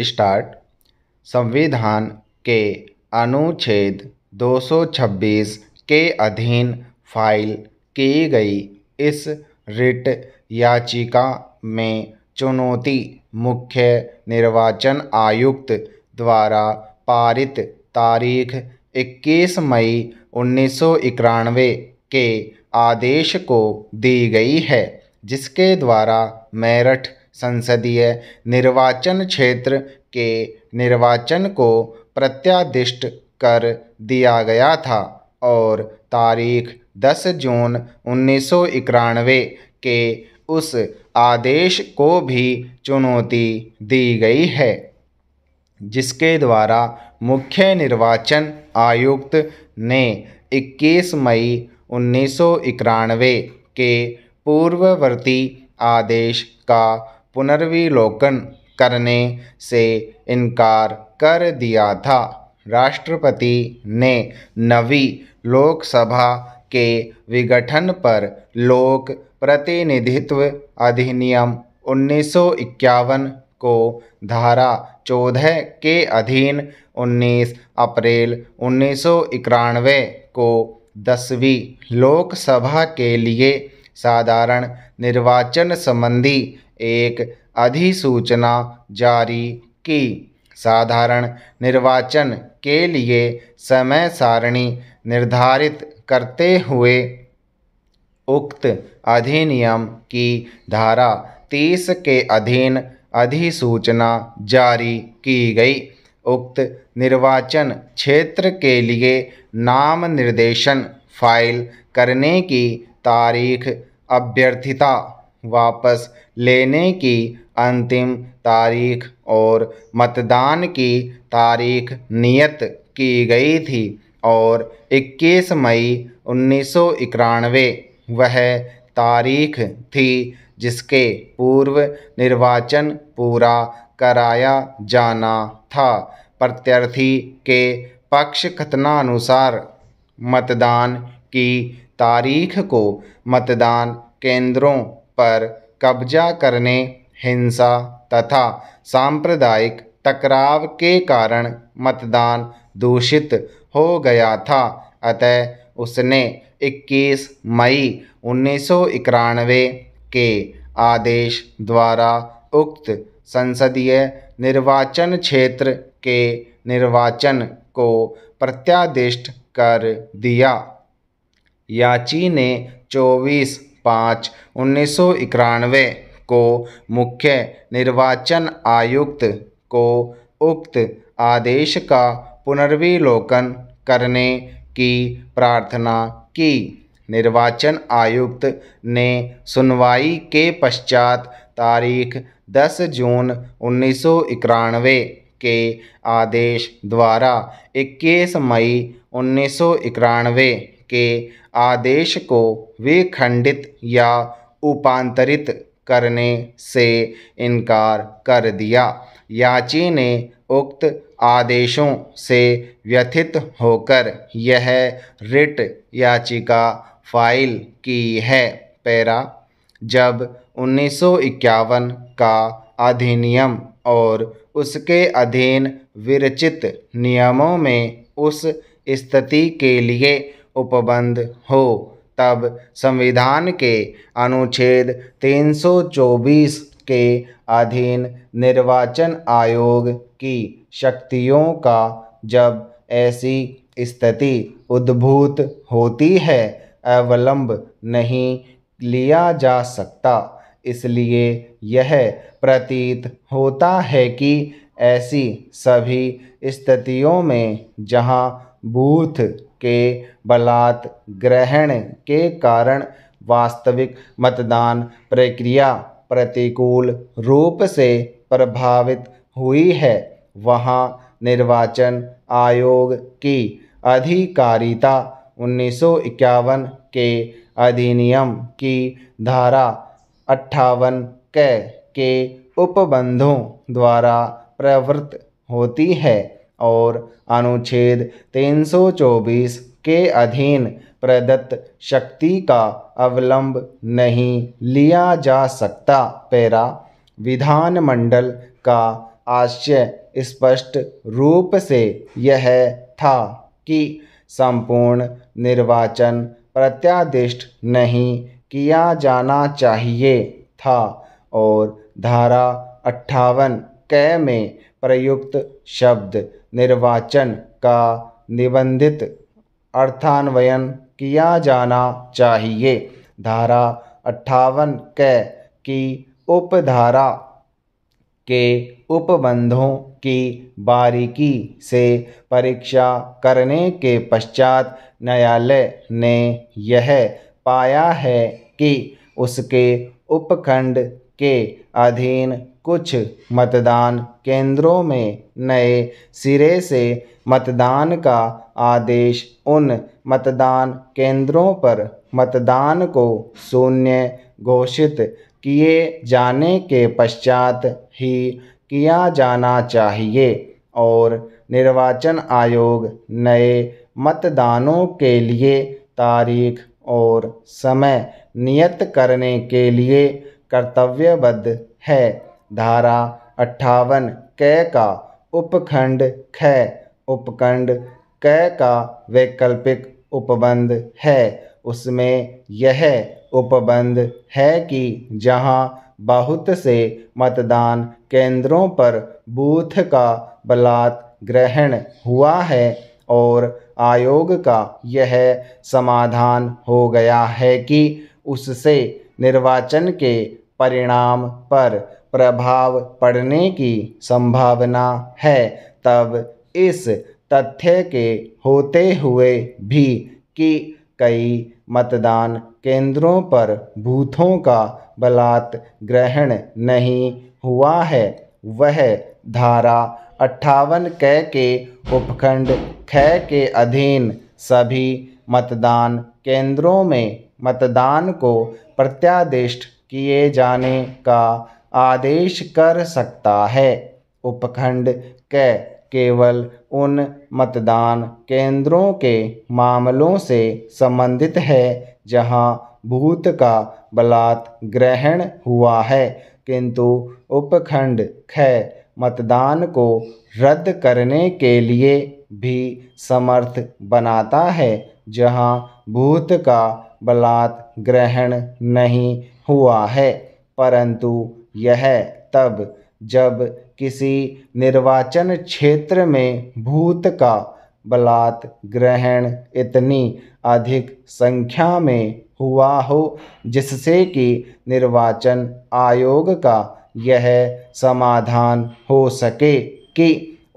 start संविधान के अनुच्छेद दो सौ छब्बीस के अधीन फाइल की गई इस रिट याचिका में चुनौती मुख्य निर्वाचन आयुक्त द्वारा पारित तारीख इक्कीस मई उन्नीस सौ इक्यानवे के आदेश को दी गई है जिसके द्वारा मेरठ संसदीय निर्वाचन क्षेत्र के निर्वाचन को प्रत्यादिष्ट कर दिया गया था और तारीख 10 जून उन्नीस के उस आदेश को भी चुनौती दी गई है जिसके द्वारा मुख्य निर्वाचन आयुक्त ने 21 मई उन्नीस के पूर्ववर्ती आदेश का पुनर्विलोकन करने से इनकार कर दिया था राष्ट्रपति ने नवी लोकसभा के विघटन पर लोक प्रतिनिधित्व अधिनियम 1951 को धारा 14 के अधीन 19 अप्रैल उन्नीस को दसवीं लोकसभा के लिए साधारण निर्वाचन संबंधी एक अधिसूचना जारी की साधारण निर्वाचन के लिए समय सारणी निर्धारित करते हुए उक्त अधिनियम की धारा तीस के अधीन अधिसूचना जारी की गई उक्त निर्वाचन क्षेत्र के लिए नाम निर्देशन फाइल करने की तारीख अभ्यर्थिता वापस लेने की अंतिम तारीख और मतदान की तारीख नियत की गई थी और 21 मई उन्नीस वह तारीख थी जिसके पूर्व निर्वाचन पूरा कराया जाना था प्रत्यर्थी के पक्ष अनुसार मतदान की तारीख को मतदान केंद्रों पर कब्जा करने हिंसा तथा सांप्रदायिक टकराव के कारण मतदान दूषित हो गया था अतः उसने 21 मई उन्नीस के आदेश द्वारा उक्त संसदीय निर्वाचन क्षेत्र के निर्वाचन को प्रत्यादिष्ट कर दिया याची ने 24 पाँच उन्नीस सौ इक्यानवे को मुख्य निर्वाचन आयुक्त को उक्त आदेश का पुनर्विलोकन करने की प्रार्थना की निर्वाचन आयुक्त ने सुनवाई के पश्चात तारीख 10 जून उन्नीस के आदेश द्वारा 21 मई उन्नीस के आदेश को विखंडित या उपांतरित करने से इनकार कर दिया याची ने उक्त आदेशों से व्यथित होकर यह रिट याचिका फाइल की है पैरा जब 1951 का अधिनियम और उसके अधीन विरचित नियमों में उस स्थिति के लिए उपबंध हो तब संविधान के अनुच्छेद 324 के अधीन निर्वाचन आयोग की शक्तियों का जब ऐसी स्थिति उद्भूत होती है अवलंब नहीं लिया जा सकता इसलिए यह प्रतीत होता है कि ऐसी सभी स्थितियों में जहां बूथ के बलात् ग्रहण के कारण वास्तविक मतदान प्रक्रिया प्रतिकूल रूप से प्रभावित हुई है वहाँ निर्वाचन आयोग की अधिकारिता उन्नीस के अधिनियम की धारा अट्ठावन क के उपबंधों द्वारा प्रवृत्त होती है और अनुच्छेद 324 के अधीन प्रदत्त शक्ति का अवलंब नहीं लिया जा सकता पैरा विधानमंडल का आशय स्पष्ट रूप से यह था कि संपूर्ण निर्वाचन प्रत्यादिष्ट नहीं किया जाना चाहिए था और धारा अट्ठावन कै में प्रयुक्त शब्द निर्वाचन का निबंधित अर्थान्वयन किया जाना चाहिए धारा अट्ठावन क की उपधारा के उपबंधों की बारीकी से परीक्षा करने के पश्चात न्यायालय ने यह पाया है कि उसके उपखंड के अधीन कुछ मतदान केंद्रों में नए सिरे से मतदान का आदेश उन मतदान केंद्रों पर मतदान को शून्य घोषित किए जाने के पश्चात ही किया जाना चाहिए और निर्वाचन आयोग नए मतदानों के लिए तारीख और समय नियत करने के लिए कर्तव्यबद्ध है धारा अट्ठावन क का उपखंड ख उपखंड क का वैकल्पिक उपबंध है उसमें यह उपबंध है कि जहां बहुत से मतदान केंद्रों पर बूथ का बलात् ग्रहण हुआ है और आयोग का यह समाधान हो गया है कि उससे निर्वाचन के परिणाम पर प्रभाव पड़ने की संभावना है तब इस तथ्य के होते हुए भी कि कई मतदान केंद्रों पर बूथों का बलात् ग्रहण नहीं हुआ है वह धारा अट्ठावन क के उपखंड ख के अधीन सभी मतदान केंद्रों में मतदान को प्रत्यादिष्ट किए जाने का आदेश कर सकता है उपखंड क केवल उन मतदान केंद्रों के मामलों से संबंधित है जहां भूत का बलात् ग्रहण हुआ है किंतु उपखंड ख मतदान को रद्द करने के लिए भी समर्थ बनाता है जहां भूत का बलात् ग्रहण नहीं हुआ है परंतु यह तब जब किसी निर्वाचन क्षेत्र में भूत का बलात् ग्रहण इतनी अधिक संख्या में हुआ हो जिससे कि निर्वाचन आयोग का यह समाधान हो सके कि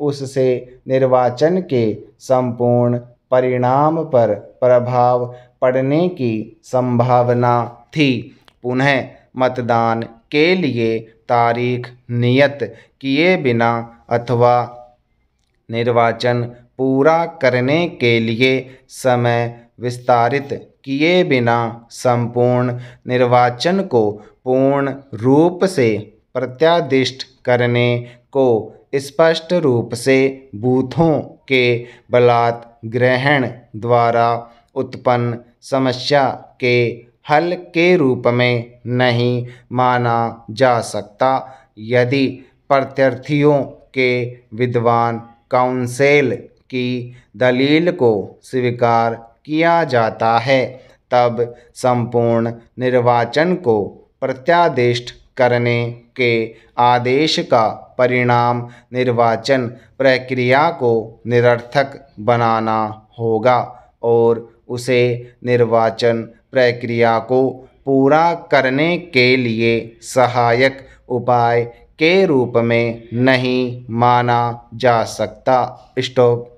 उससे निर्वाचन के संपूर्ण परिणाम पर प्रभाव पड़ने की संभावना थी पुनः मतदान के लिए तारीख नियत किए बिना अथवा निर्वाचन पूरा करने के लिए समय विस्तारित किए बिना संपूर्ण निर्वाचन को पूर्ण रूप से प्रत्यादिष्ट करने को स्पष्ट रूप से बूथों के बलात् ग्रहण द्वारा उत्पन्न समस्या के हल के रूप में नहीं माना जा सकता यदि प्रत्यर्थियों के विद्वान काउंसिल की दलील को स्वीकार किया जाता है तब संपूर्ण निर्वाचन को प्रत्यादिष्ट करने के आदेश का परिणाम निर्वाचन प्रक्रिया को निरर्थक बनाना होगा और उसे निर्वाचन प्रक्रिया को पूरा करने के लिए सहायक उपाय के रूप में नहीं माना जा सकता स्टॉप